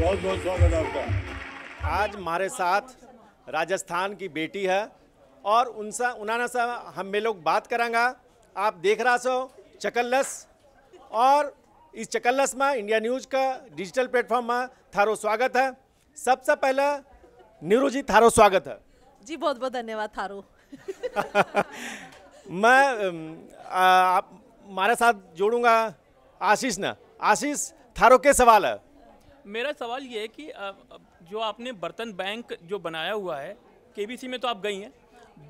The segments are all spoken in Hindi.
बहुत बहुत स्वागत आपका आज हमारे साथ राजस्थान की बेटी है और उनसा उन्होंने सा हम में लोग बात करांगा आप देख रहा सो चकल्लस और इस चकल्लस में इंडिया न्यूज का डिजिटल प्लेटफॉर्म में थारो स्वागत है सबसे पहले नीरू जी थारो स्वागत है जी बहुत बहुत धन्यवाद थारो मैं आप हमारे साथ जोड़ूंगा आशीष ना आशीष थारो के सवाल है मेरा सवाल ये है कि जो आपने बर्तन बैंक जो बनाया हुआ है केबीसी में तो आप गई हैं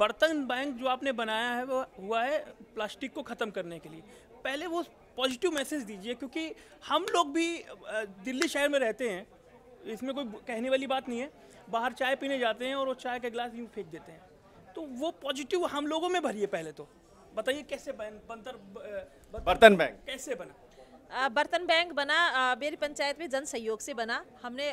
बर्तन बैंक जो आपने बनाया है वो हुआ है प्लास्टिक को ख़त्म करने के लिए पहले वो पॉजिटिव मैसेज दीजिए क्योंकि हम लोग भी दिल्ली शहर में रहते हैं इसमें कोई कहने वाली बात नहीं है बाहर चाय पीने जाते हैं और वो चाय का गिलास यूँ फेंक देते हैं तो वो पॉजिटिव हम लोगों में भरिए पहले तो बताइए कैसे बन, बनतर बर्तन बैंक कैसे बना बर्तन बैंक बना मेरी पंचायत में जन सहयोग से बना हमने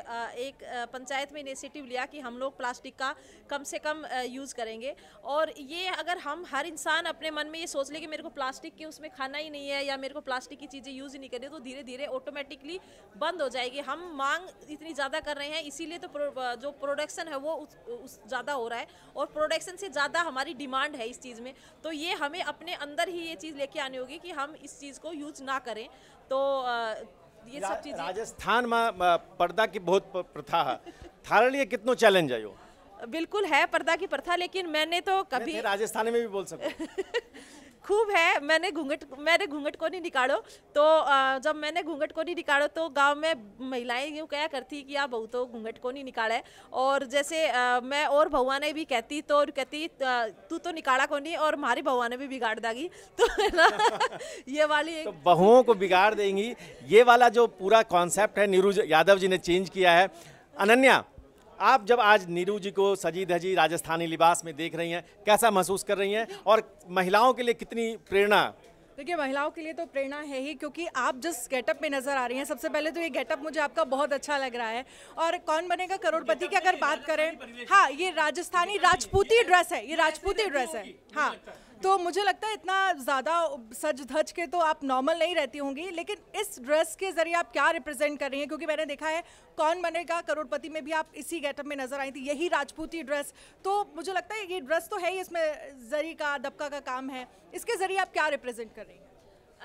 एक पंचायत में इनिशिएटिव लिया कि हम लोग प्लास्टिक का कम से कम यूज़ करेंगे और ये अगर हम हर इंसान अपने मन में ये सोच ले कि मेरे को प्लास्टिक के उसमें खाना ही नहीं है या मेरे को प्लास्टिक की चीज़ें यूज़ ही नहीं करनी तो धीरे धीरे ऑटोमेटिकली बंद हो जाएगी हम मांग इतनी ज़्यादा कर रहे हैं इसीलिए तो जो प्रोडक्शन है वो उस ज़्यादा हो रहा है और प्रोडक्शन से ज़्यादा हमारी डिमांड है इस चीज़ में तो ये हमें अपने अंदर ही ये चीज़ लेके आनी होगी कि हम इस चीज़ को यूज ना करें तो ये सब चीज राजस्थान में पर्दा की बहुत प्रथा है थारे लिए कितनो चैलेंज है बिल्कुल है पर्दा की प्रथा लेकिन मैंने तो कभी तो राजस्थान में भी बोल सकते खूब है मैंने घूंघट मैंने घूंघट को नहीं निकालो तो जब मैंने घूंघट को नहीं निकालो तो गांव में महिलाएं यूँ क्या करती कि आप बहू तो घूंघट को नहीं निकाले और जैसे मैं और भगवान ने भी कहती तो कहती तू तो निकाला को नहीं और हमारी भगवान ने भी बिगाड़ दागी तो ये वाली तो बहुओं को बिगाड़ देंगी ये वाला जो पूरा कॉन्सेप्ट है नीरू यादव जी ने चेंज किया है अनन्या आप जब आज नीरू जी को सजी धजी राजस्थानी लिबास में देख रही हैं कैसा महसूस कर रही हैं और महिलाओं के लिए कितनी प्रेरणा देखिए महिलाओं के लिए तो प्रेरणा है ही क्योंकि आप जिस गेटअप में नजर आ रही हैं सबसे पहले तो ये गेटअप मुझे आपका बहुत अच्छा लग रहा है और कौन बनेगा करोड़पति की अगर बात करें हाँ ये राजस्थानी राजपूती ड्रेस है ये राजपूती ड्रेस है हाँ तो मुझे लगता है इतना ज़्यादा सज धज के तो आप नॉर्मल नहीं रहती होंगी लेकिन इस ड्रेस के ज़रिए आप क्या रिप्रेजेंट कर रही हैं क्योंकि मैंने देखा है कौन बनेगा करोड़पति में भी आप इसी गेटअप में नज़र आई थी यही राजपूती ड्रेस तो मुझे लगता है ये ड्रेस तो है ही इसमें जरी का दबका का काम है इसके ज़रिए आप क्या रिप्रेजेंट कर रही हैं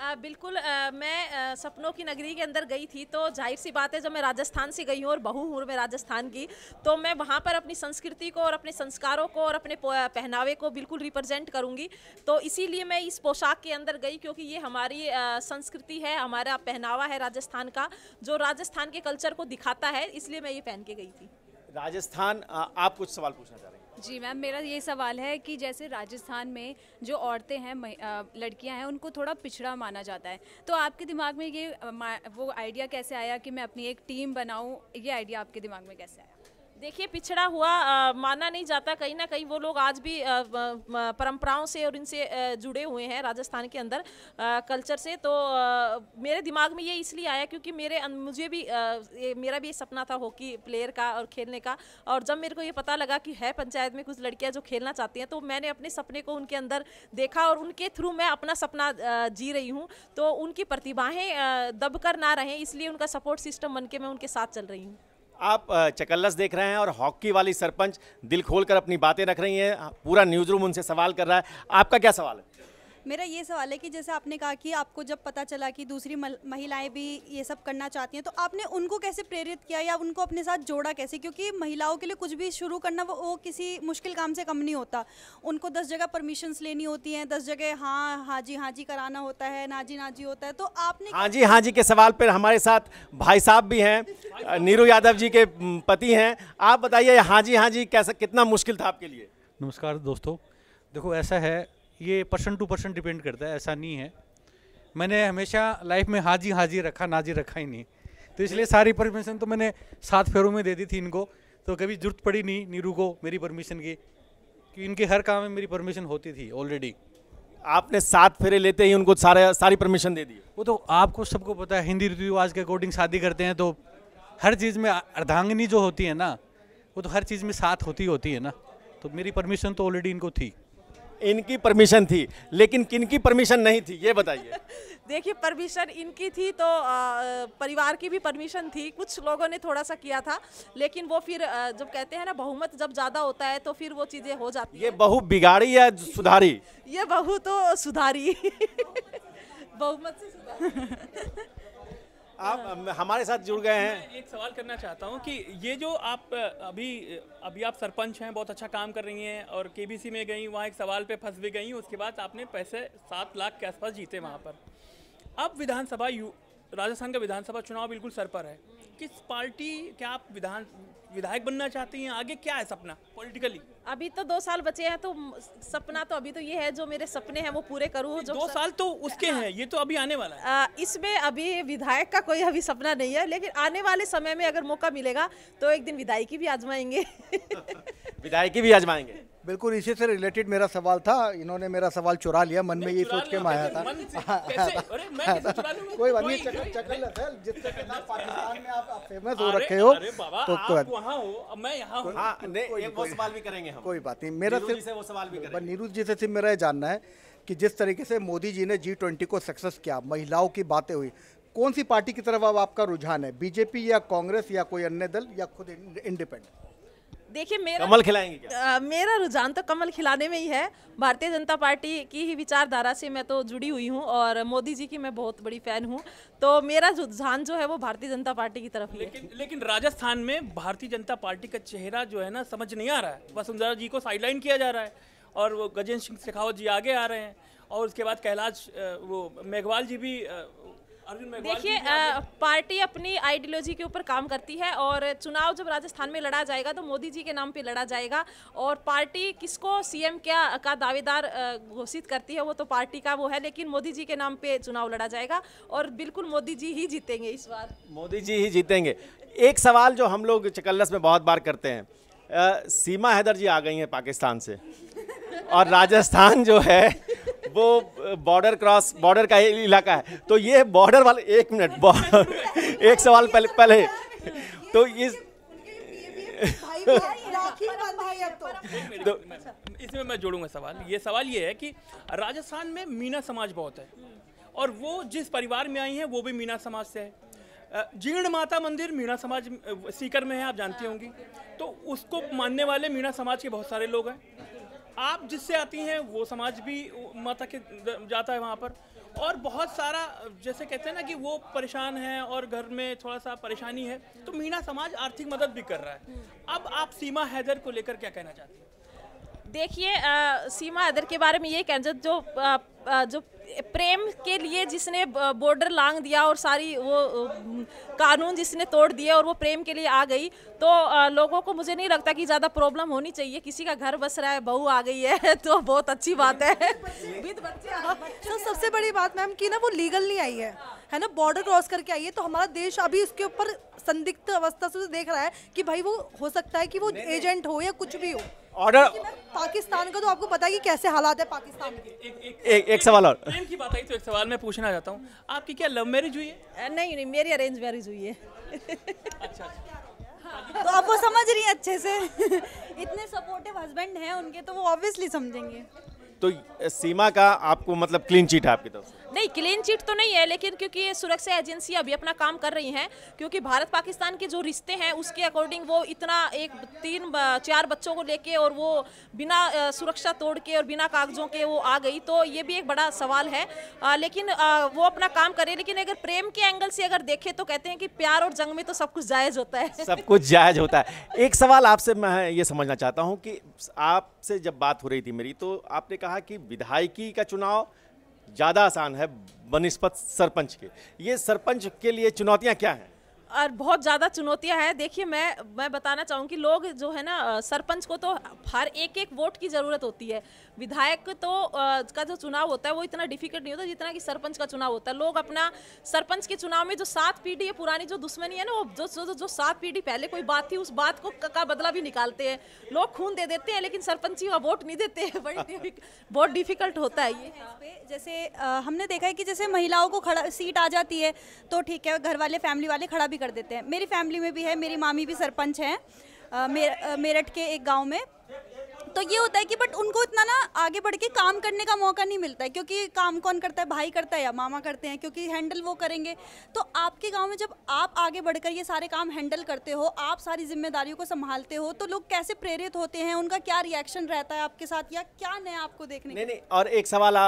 आ, बिल्कुल आ, मैं आ, सपनों की नगरी के अंदर गई थी तो जाहिर सी बात है जब मैं राजस्थान से गई हूँ और बहू हूँ मैं राजस्थान की तो मैं वहाँ पर अपनी संस्कृति को और अपने संस्कारों को और अपने पहनावे को बिल्कुल रिप्रेजेंट करूँगी तो इसीलिए मैं इस पोशाक के अंदर गई क्योंकि ये हमारी आ, संस्कृति है हमारा पहनावा है राजस्थान का जो राजस्थान के कल्चर को दिखाता है इसलिए मैं ये पहन के गई थी राजस्थान आप कुछ सवाल पूछना चाह रहे हैं जी मैम मेरा ये सवाल है कि जैसे राजस्थान में जो औरतें हैं लड़कियां हैं उनको थोड़ा पिछड़ा माना जाता है तो आपके दिमाग में ये वो आइडिया कैसे आया कि मैं अपनी एक टीम बनाऊँ ये आइडिया आपके दिमाग में कैसे आया देखिए पिछड़ा हुआ आ, माना नहीं जाता कहीं ना कहीं वो लोग आज भी परंपराओं से और इनसे जुड़े हुए हैं राजस्थान के अंदर आ, कल्चर से तो आ, मेरे दिमाग में ये इसलिए आया क्योंकि मेरे अं, मुझे भी ये, मेरा भी सपना था हॉकी प्लेयर का और खेलने का और जब मेरे को ये पता लगा कि है पंचायत में कुछ लड़कियाँ जो खेलना चाहती हैं तो मैंने अपने सपने को उनके अंदर देखा और उनके थ्रू मैं अपना सपना जी रही हूँ तो उनकी प्रतिभाएँ दबकर ना रहें इसलिए उनका सपोर्ट सिस्टम बन के मैं उनके साथ चल रही हूँ आप चकल्लस देख रहे हैं और हॉकी वाली सरपंच दिल खोलकर अपनी बातें रख रही हैं पूरा न्यूज़ रूम उनसे सवाल कर रहा है आपका क्या सवाल है मेरा ये सवाल है कि जैसे आपने कहा कि आपको जब पता चला कि दूसरी महिलाएं भी ये सब करना चाहती हैं तो आपने उनको कैसे प्रेरित किया या उनको अपने साथ जोड़ा कैसे क्योंकि महिलाओं के लिए कुछ भी शुरू करना वो, वो किसी मुश्किल काम से कम नहीं होता उनको दस जगह परमिशंस लेनी होती हैं दस जगह हाँ हाँ जी हाँ जी कराना होता है ना जी ना जी होता है तो आपने हाँ जी हाँ जी के सवाल पर हमारे साथ भाई साहब भी हैं नीरू यादव जी के पति हैं आप बताइए हाँ जी हाँ जी कैसा कितना मुश्किल था आपके लिए नमस्कार दोस्तों देखो ऐसा है ये पर्सन टू पर्सन डिपेंड करता है ऐसा नहीं है मैंने हमेशा लाइफ में हाजी हाजी रखा नाजी रखा ही नहीं तो इसलिए सारी परमिशन तो मैंने सात फेरों में दे दी थी इनको तो कभी जरूरत पड़ी नहीं नीरू को मेरी परमिशन की कि इनके हर काम में मेरी परमिशन होती थी ऑलरेडी आपने सात फेरे लेते ही उनको सारे सारी परमिशन दे दी वो तो आपको सबको पता है हिंदी रीति रिवाज के अकॉर्डिंग शादी करते हैं तो हर चीज़ में अर्धांगिनी जो होती है ना वो तो हर चीज़ में साथ होती होती है ना तो मेरी परमिशन तो ऑलरेडी इनको थी इनकी परमिशन थी लेकिन किन की परमिशन नहीं थी ये बताइए देखिए परमिशन इनकी थी तो आ, परिवार की भी परमिशन थी कुछ लोगों ने थोड़ा सा किया था लेकिन वो फिर आ, जब कहते हैं ना बहुमत जब ज़्यादा होता है तो फिर वो चीज़ें हो जाती ये बहु बिगाड़ी या सुधारी ये बहु तो सुधारी बहुमत से सुधारी आप हाँ। हमारे साथ जुड़ गए हैं एक सवाल करना चाहता हूँ कि ये जो आप अभी अभी आप सरपंच हैं बहुत अच्छा काम कर रही हैं और केबीसी में गई वहाँ एक सवाल पे फंस भी गई उसके बाद आपने पैसे सात लाख के आसपास जीते वहाँ पर अब विधानसभा राजस्थान का विधानसभा चुनाव बिल्कुल सर पर है किस पार्टी क्या आप विधान विधायक बनना चाहती हैं आगे क्या है सपना पॉलिटिकली अभी तो दो साल बचे हैं तो सपना तो अभी तो ये है जो मेरे सपने हैं वो पूरे करूँ जो दो साल तो उसके हैं ये तो अभी आने वाला है इसमें अभी विधायक का कोई अभी सपना नहीं है लेकिन आने वाले समय में अगर मौका मिलेगा तो एक दिन विधायकी भी आजमाएंगे विधायकी भी आजमाएंगे बिल्कुल इसी से रिलेटेड मेरा सवाल था इन्होंने मेरा सवाल चुरा लिया मन में यही सोच के माया था कोई बात नहीं फेमस हो रखे हो तो मैं यहाँ हाँ, सवाल भी करेंगे कोई बात नहीं मेरा सिर्फ वो नीरू जी से सिर्फ मेरा जानना है कि जिस तरीके से मोदी जी ने जी ट्वेंटी को सक्सेस किया महिलाओं की बातें हुई कौन सी पार्टी की तरफ अब आपका रुझान है बीजेपी या कांग्रेस या कोई अन्य दल या खुद इंडिपेंडेंट देखिए मेरा कमल खिलाएंगे क्या? आ, मेरा रुझान तो कमल खिलाने में ही है भारतीय जनता पार्टी की ही विचारधारा से मैं तो जुड़ी हुई हूँ और मोदी जी की मैं बहुत बड़ी फैन हूँ तो मेरा रुझान जो है वो भारतीय जनता पार्टी की तरफ लेकिन लेकिन राजस्थान में भारतीय जनता पार्टी का चेहरा जो है ना समझ नहीं आ रहा है वसुंधरा जी को साइडलाइन किया जा रहा है और वो गजेंद्र सिंह शेखावत जी आगे आ रहे हैं और उसके बाद कैलाश वो मेघवाल जी भी देखिए पार्टी अपनी आइडियोलॉजी के ऊपर काम करती है और चुनाव जब राजस्थान में लड़ा जाएगा तो मोदी जी के नाम पे लड़ा जाएगा और पार्टी किसको सीएम क्या का दावेदार घोषित करती है वो तो पार्टी का वो है लेकिन मोदी जी के नाम पे चुनाव लड़ा जाएगा और बिल्कुल मोदी जी ही जीतेंगे इस बार मोदी जी ही जीतेंगे एक सवाल जो हम लोग चकल्लस में बहुत बार करते हैं आ, सीमा हैदर जी आ गई हैं पाकिस्तान से और राजस्थान जो है वो बॉर्डर क्रॉस बॉर्डर का इलाका है तो ये बॉर्डर वाले एक मिनट एक सवाल पहले पहले तो इस तो, तो इसमें मैं जोड़ूंगा सवाल ये सवाल ये है कि राजस्थान में मीना समाज बहुत है और वो जिस परिवार में आई हैं वो भी मीना समाज से है जीर्ण माता मंदिर मीणा समाज सीकर में है आप जानती होंगी तो उसको मानने वाले मीणा समाज के बहुत सारे लोग हैं आप जिससे आती हैं वो समाज भी माता के जाता है वहाँ पर और बहुत सारा जैसे कहते हैं ना कि वो परेशान है और घर में थोड़ा सा परेशानी है तो मीना समाज आर्थिक मदद भी कर रहा है हम्म। अब आप सीमा हैदर को लेकर क्या कहना चाहती हैं देखिए सीमा अदर के बारे में ये कहना जो आ, जो प्रेम के लिए जिसने बॉर्डर लांग दिया और सारी वो कानून जिसने तोड़ दिए और वो प्रेम के लिए आ गई तो लोगों को मुझे नहीं लगता कि ज़्यादा प्रॉब्लम होनी चाहिए किसी का घर बस रहा है बहू आ गई है तो बहुत अच्छी बात है तो सबसे बड़ी बात मैम कि ना वो लीगल नहीं आई है है ना बॉर्डर क्रॉस करके आई है तो हमारा देश अभी उसके ऊपर संदिग्ध अवस्था से देख रहा है कि भाई वो हो सकता है कि वो एजेंट हो या कुछ भी हो ऑर्डर पाकिस्तान का तो आपको पता है कि कैसे हालात है पाकिस्तान के एक, एक, एक, एक सवाल और प्रेम की बात आई तो एक सवाल मैं पूछना चाहता हूँ आपकी क्या लव मैरिज हुई है नहीं नहीं मेरी अरेंज मैरिज हुई है अच्छा, अच्छा। तो आप वो समझ रही है अच्छे से इतने सपोर्टिव हस्बैंड हैं उनके तो वो ऑब्वियसली समझेंगे तो सीमा का आपको मतलब क्लीन चीट है आपकी तरफ से नहीं क्लीन चिट तो नहीं है लेकिन क्योंकि ये सुरक्षा एजेंसी अभी अपना काम कर रही हैं क्योंकि भारत पाकिस्तान के जो रिश्ते हैं उसके अकॉर्डिंग वो इतना एक तीन चार बच्चों को लेके और वो बिना सुरक्षा तोड़ के और बिना कागजों के वो आ गई तो ये भी एक बड़ा सवाल है आ, लेकिन आ, वो अपना काम करे लेकिन अगर प्रेम के एंगल से अगर देखे तो कहते हैं कि प्यार और जंग में तो सब कुछ जायज़ होता है सब कुछ जायज़ होता है एक सवाल आपसे मैं ये समझना चाहता हूँ कि आपसे जब बात हो रही थी मेरी तो आपने कहा कि विधायकी का चुनाव ज़्यादा आसान है बनस्पत सरपंच के ये सरपंच के लिए चुनौतियाँ क्या हैं और बहुत ज़्यादा चुनौतियां हैं देखिए मैं मैं बताना चाहूँगी लोग जो है ना सरपंच को तो हर एक एक वोट की ज़रूरत होती है विधायक तो का जो चुनाव होता है वो इतना डिफिकल्ट नहीं होता जितना कि सरपंच का चुनाव होता है लोग अपना सरपंच के चुनाव में जो सात पीढ़ी है पुरानी जो दुश्मनी है ना वो जो जो, जो सात पीढ़ी पहले कोई बात थी उस बात को का बदला भी निकालते हैं लोग खून दे देते हैं लेकिन सरपंच ही वोट नहीं देते हैं बड़ी बहुत डिफिकल्ट होता है ये हाँ, जैसे हमने देखा है कि जैसे महिलाओं को खड़ा सीट आ जाती है तो ठीक है घर वाले फैमिली वाले खड़ा भी कर देते हैं मेरी फैमिली में भी है मेरी मामी भी सरपंच हैं मेरठ के एक गाँव में तो ये होता है कि बट उनको इतना ना आगे बढ़ के काम करने का मौका नहीं मिलता है क्योंकि काम कौन करता है भाई करता है या मामा करते हैं क्योंकि हैंडल वो करेंगे तो आपके गांव में जब आप आगे बढ़कर ये सारे काम हैंडल करते हो आप सारी जिम्मेदारियों को संभालते हो तो लोग कैसे प्रेरित होते हैं उनका क्या रिएक्शन रहता है आपके साथ या क्या नया आपको देखने नहीं, नहीं और एक सवाल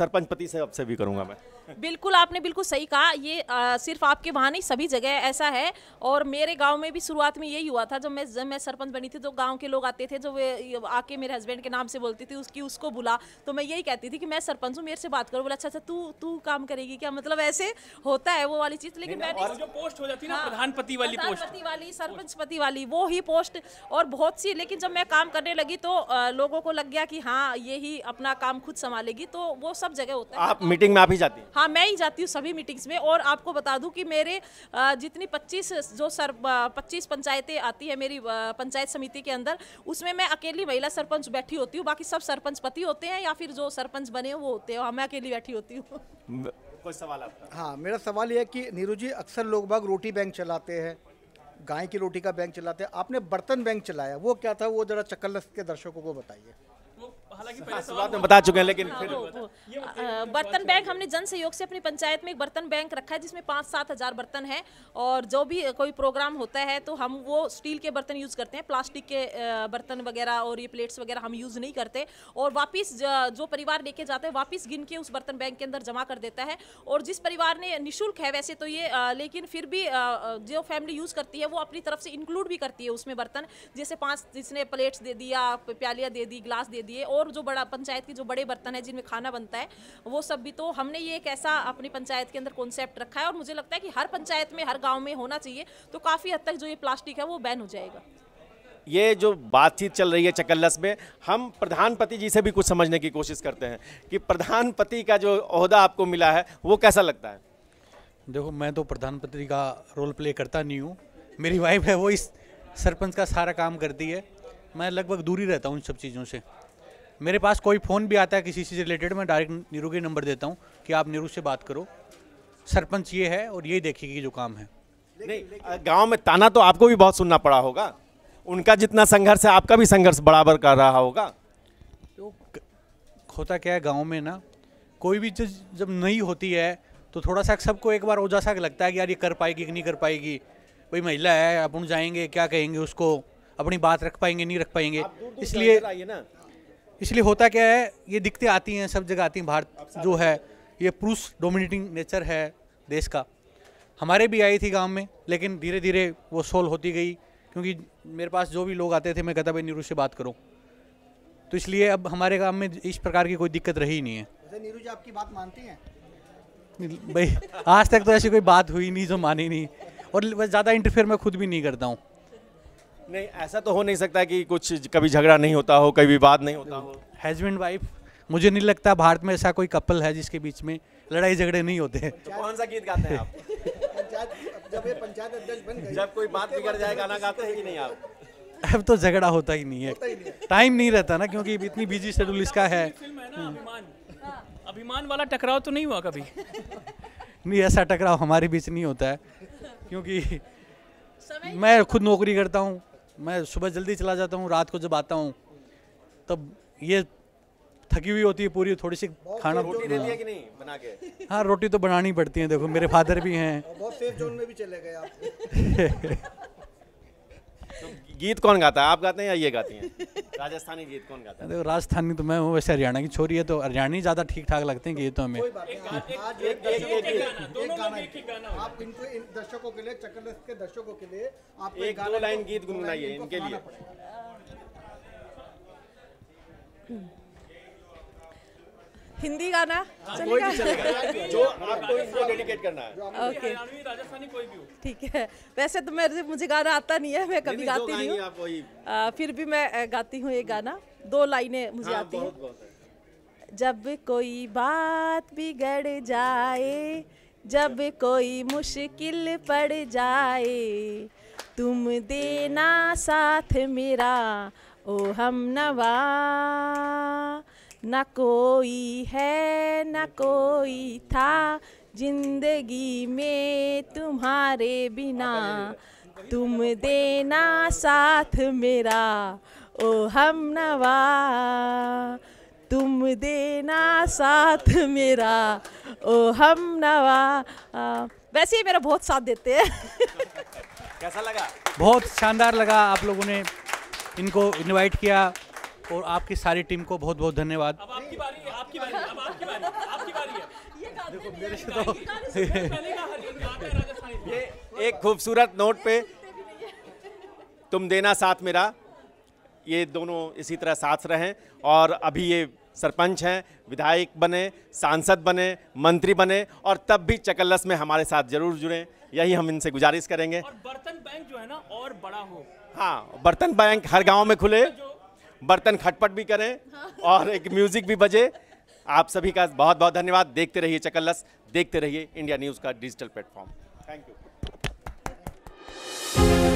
सरपंच पति से आपसे भी करूँगा मैं बिल्कुल आपने बिल्कुल सही कहा ये आ, सिर्फ आपके वहाँ नहीं सभी जगह ऐसा है और मेरे गांव में भी शुरुआत में यही हुआ था जब मैं जब मैं सरपंच बनी थी तो गांव के लोग आते थे जो वे आके मेरे हस्बैंड के नाम से बोलती थी उसकी उसको बुला तो मैं यही कहती थी कि मैं सरपंच हूँ मेरे से बात करो बोला अच्छा अच्छा तू तू काम करेगी क्या मतलब ऐसे होता है वो वाली चीज़ लेकिन मैंने जो पोस्ट हो जाती ना हाँ, प्रधानपति वाली प्रधानपति वाली पति वाली वो ही पोस्ट और बहुत सी लेकिन जब मैं काम करने लगी तो लोगों को लग गया कि हाँ ये ही अपना काम खुद संभालेगी तो वो सब जगह होता है आप मीटिंग में आप ही जाती हैं हाँ मैं ही जाती हूँ सभी मीटिंग्स में और आपको बता दूँ कि मेरे जितनी पच्चीस जो सर पच्चीस पंचायतें आती है मेरी पंचायत समिति के अंदर उसमें मैं अकेली महिला सरपंच बैठी होती हूँ बाकी सब सरपंच पति होते हैं या फिर जो सरपंच बने वो होते हैं मैं अकेली बैठी होती हूँ कोई सवाल आपका हाँ मेरा सवाल यह है कि नीरू जी अक्सर लोग बाग रोटी बैंक चलाते हैं गाय की रोटी का बैंक चलाते हैं आपने बर्तन बैंक चलाया वो क्या था वो जरा चक्कर के दर्शकों को बताइए हालांकि हाँ, हाँ, बता चुके हैं लेकिन हाँ, बर्तन बैंक हमने जन सहयोग से अपनी पंचायत में एक बर्तन बैंक रखा है जिसमें पाँच सात हज़ार बर्तन है और जो भी कोई प्रोग्राम होता है तो हम वो स्टील के बर्तन यूज़ करते हैं प्लास्टिक के बर्तन वगैरह और ये प्लेट्स वगैरह हम यूज़ नहीं करते और वापिस जो परिवार लेके जाते हैं वापिस गिन के उस बर्तन बैंक के अंदर जमा कर देता है और जिस परिवार ने निःशुल्क है वैसे तो ये लेकिन फिर भी जो फैमिली यूज़ करती है वो अपनी तरफ से इंक्लूड भी करती है उसमें बर्तन जैसे पाँच जिसने प्लेट्स दे दिया प्यालियाँ दे दी ग्लास दे दिए और और जो बड़ा पंचायत के जो बड़े बर्तन है जिनमें खाना बनता है वो सब भी तो हमने ये एक ऐसा अपनी पंचायत के अंदर कॉन्सेप्ट रखा है और मुझे लगता है कि हर पंचायत में हर गाँव में होना चाहिए तो काफ़ी हद तक जो ये प्लास्टिक है वो बैन हो जाएगा ये जो बातचीत चल रही है चकल्लस में हम प्रधानपति जी से भी कुछ समझने की कोशिश करते हैं कि प्रधानपति का जो अहदा आपको मिला है वो कैसा लगता है देखो मैं तो प्रधानपति का रोल प्ले करता नहीं हूँ मेरी वाइफ है वो इस सरपंच का सारा काम करती है मैं लगभग दूरी रहता हूँ इन सब चीज़ों से मेरे पास कोई फ़ोन भी आता है किसी से रिलेटेड मैं डायरेक्ट नीरू के नंबर देता हूँ कि आप नीरू से बात करो सरपंच ये है और ये देखेगी जो काम है नहीं गांव में ताना तो आपको भी बहुत सुनना पड़ा होगा उनका जितना संघर्ष है आपका भी संघर्ष बराबर कर रहा होगा तो होता क्या है गाँव में ना कोई भी चीज़ जब नई होती है तो थोड़ा सा सबको एक बार ओझा सा लगता है कि यार ये कर पाएगी कि नहीं कर पाएगी कोई महिला है अपन जाएंगे क्या कहेंगे उसको अपनी बात रख पाएंगे नहीं रख पाएंगे इसलिए ना इसलिए होता क्या है ये दिक्कतें आती हैं सब जगह आती हैं भारत जो है ये पुरुष डोमिनेटिंग नेचर है देश का हमारे भी आई थी गांव में लेकिन धीरे धीरे वो सोल्व होती गई क्योंकि मेरे पास जो भी लोग आते थे मैं कहता भाई नीरू से बात करो तो इसलिए अब हमारे गांव में इस प्रकार की कोई दिक्कत रही नहीं है अच्छा, नीरू जी आपकी बात मानती हैं भाई आज तक तो ऐसी कोई बात हुई नहीं जो मानी नहीं और ज़्यादा इंटरफेयर मैं खुद भी नहीं करता हूँ नहीं ऐसा तो हो नहीं सकता कि कुछ कभी झगड़ा नहीं होता हो कभी विवाद नहीं होता हो हजबेंड वाइफ मुझे नहीं लगता भारत में ऐसा कोई कपल है जिसके बीच में लड़ाई झगड़े नहीं होते हैं तो कौन सा गीत गाते हैं आप जब ये पंचायत अध्यक्ष बन गए जब कोई बात बिगड़ जाए गाना गाते हैं कि नहीं आप अब तो झगड़ा होता ही नहीं है टाइम नहीं रहता ना क्योंकि इतनी बिजी शेड्यूल इसका है अभिमान वाला टकराव तो नहीं हुआ कभी नहीं ऐसा टकराव हमारे बीच नहीं होता है क्योंकि मैं खुद नौकरी करता हूँ मैं सुबह जल्दी चला जाता हूँ रात को जब आता हूँ तब ये थकी हुई होती है पूरी थोड़ी सी खाना रोटी रहती है कि नहीं बना के हाँ रोटी तो बनानी पड़ती है देखो मेरे फादर भी हैं बहुत सेफ जोन में भी चले गए आप तो गीत कौन गाता है आप गाते हैं या ये गाती हैं राजस्थानी गीत कौन गाता है देखो राजस्थानी तो मैं हूँ वैसे हरियाणा की छोरी है तो हरियाणी ज़्यादा ठीक ठाक लगते हैं गीतों में आप इनको इन दर्शकों के लिए चक्रलेस के दर्शकों के लिए आप एक दो लाइन गीत गुनगुनाइए इनके लिए हिंदी गाना हाँ, चलेगा जो आपको इसको डेडिकेट करना है ओके राजस्थानी कोई भी हो ठीक है वैसे तो मेरे मुझे गाना आता नहीं है मैं कभी गाती नहीं हूँ फिर भी मैं गाती हूँ ये गाना दो लाइनें मुझे हाँ, आती हैं जब कोई बात बिगड़ जाए जब कोई मुश्किल पड़ जाए तुम देना साथ मेरा ओ हम नवा न कोई है न कोई था जिंदगी में तुम्हारे बिना तुम देना साथ मेरा ओ हम नवा तुम देना साथ मेरा ओ हम नवा वैसे ही मेरा बहुत साथ देते हैं कैसा लगा बहुत शानदार लगा आप लोगों ने इनको इनवाइट किया और आपकी सारी टीम को बहुत बहुत धन्यवाद तो- एक खूबसूरत नोट पे तुम देना साथ मेरा ये दोनों इसी तरह साथ रहें और अभी ये सरपंच हैं विधायक बने सांसद बने मंत्री बने और तब भी चकल्लस में हमारे साथ जरूर जुड़ें यही हम इनसे गुजारिश करेंगे और बर्तन बैंक जो है ना और बड़ा हो हाँ बर्तन बैंक हर गांव में खुले जो बर्तन खटपट भी करें और एक म्यूजिक भी बजे आप सभी का बहुत बहुत धन्यवाद देखते रहिए चकल्लस देखते रहिए इंडिया न्यूज़ का डिजिटल प्लेटफॉर्म थैंक यू